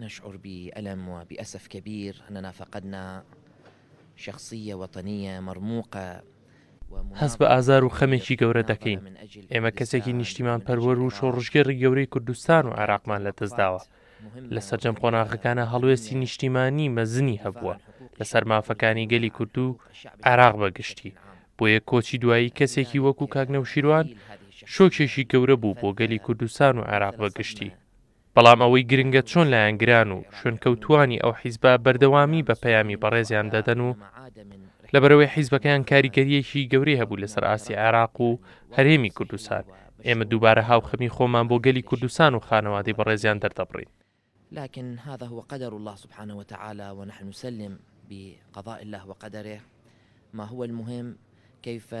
نشعر بألم وبأسف كبير أننا فقدنا شخصية وطنية مرموقة هەست بە ئازار و خەمێکی گەورە دەکەین ئێمە کەسێکی نیشتیمان پەروەەر و شۆڕژگەری گەورەی کوردستان و عراقمان لە دەستداوە لە سەررجەم قۆناغەکانە هەڵوێستی نیشتیمانی مەزنی هەبووە لەسەر مافەکانی گەلی کورد و عراق بەگشتی بۆیە کۆچی دوایی کەسێکی وەکو کاگنە و شیروان شۆکێکی گەورە بوو بۆ گەلی کوردستان و عراق بەگشتی بەڵام ئەوەی گرنگە چۆن لایەنگران و شوێنکەوتوانی ئەو حیزبا بەردەوامی بە پەیامی بەڕێزیان دەدەن و لە بەرەوەی حیزبەکەیان کاریگەریەکی گەورەی هەبوو لەسەر ئاسی عراق و هەرێمی کوردستان ئێمە دووبارە هاوخەمی خۆمان بۆ گەلی کوردستان و خانەوادەی بەڕێزیان دەردەبڕین لكن هذا هو قدر الله سبحانه وتعالى ونحن نسلم بقضاء الله وقدره ما هو المهم كيف